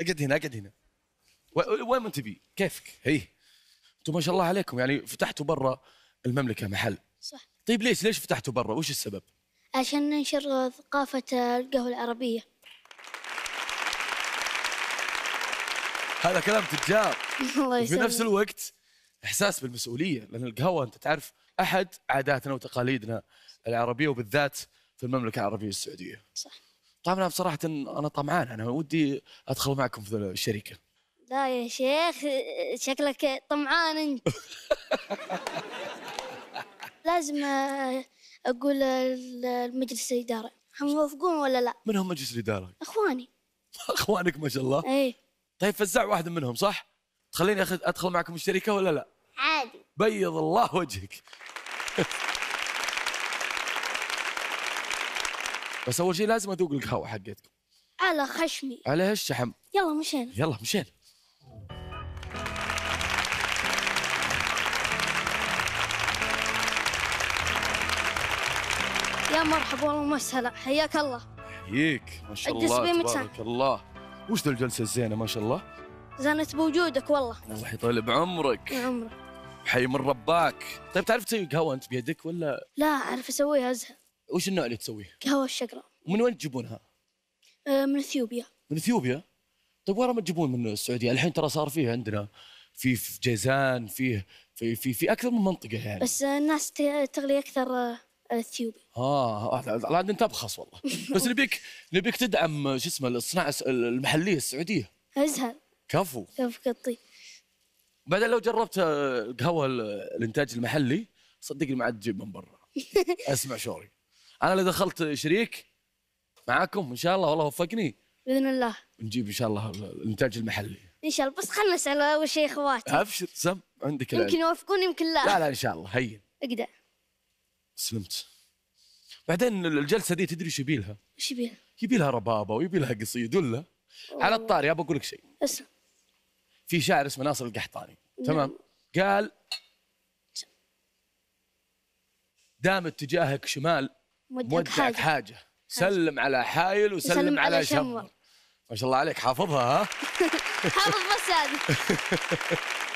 اقعد هنا اقعد هنا وين ما تبي كيفك هي انتم ما شاء الله عليكم يعني فتحتوا برا المملكه محل صح طيب ليش ليش فتحتوا برا وش السبب عشان ننشر ثقافه القهوه العربيه هذا كلام تجار الله وفي نفس الوقت احساس بالمسؤوليه لان القهوه انت تعرف احد عاداتنا وتقاليدنا العربيه وبالذات في المملكه العربيه السعوديه صح طبعا بصراحه انا طمعان انا ودي ادخل معكم في الشركه لا يا شيخ شكلك طمعان انت لازم اقول المجلس الاداره هم موافقون ولا لا؟ من هم مجلس الاداره؟ اخواني اخوانك ما شاء الله؟ اي طيب فزع واحد منهم صح؟ تخليني ادخل معكم الشركه ولا لا؟ عادي بيض الله وجهك بس اول شيء لازم اذوق القهوه حقتكم على خشمي على هالشحم يلا مشينا يلا مشينا يا مرحبا والله مسهلا حياك الله حييك ما شاء الله تبارك الله وش ذا الجلسه الزينه ما شاء الله زانت بوجودك والله الله يطول بعمرك عمرك حي من رباك طيب تعرف تسوي قهوه انت بيدك ولا لا اعرف اسويها ازهر وش النوع اللي تسويه؟ قهوة الشقرة ومن وين تجيبونها؟ آه من اثيوبيا من اثيوبيا؟ طيب وين ما تجيبون من السعودية؟ الحين ترى صار فيه عندنا في في جيزان فيه في في في اكثر من منطقة يعني بس آه، الناس تغلي اكثر آه، اثيوبي اه عاد انت ابخص والله بس نبيك نبيك تدعم شو اسمه الصناعه المحليه السعوديه ازهر كفو كفو قطي بعدين لو جربت آه، قهوه الانتاج المحلي صدقني ما عاد تجيب من برا اسمع شوري انا اللي دخلت شريك معاكم ان شاء الله والله وفقني باذن الله نجيب ان شاء الله الانتاج المحلي ان شاء الله بس خلنا نسال اول شيء اخواتي ابشر سم عندك يمكن يوافقون يمكن لا لا لا ان شاء الله هين اقدر سلمت بعدين الجلسه دي تدري ايش يبيلها؟ ايش يبيلها؟ يبيلها ربابه ويبيلها قصيد ولا على الطاري ابى اقول لك شيء اسمع في شاعر اسمه ناصر القحطاني نعم. تمام قال دام اتجاهك شمال مودعك حاجة, حاجة. سلم على حايل وسلم على, على شمر ما شاء الله عليك حافظها ها حافظ بس هذه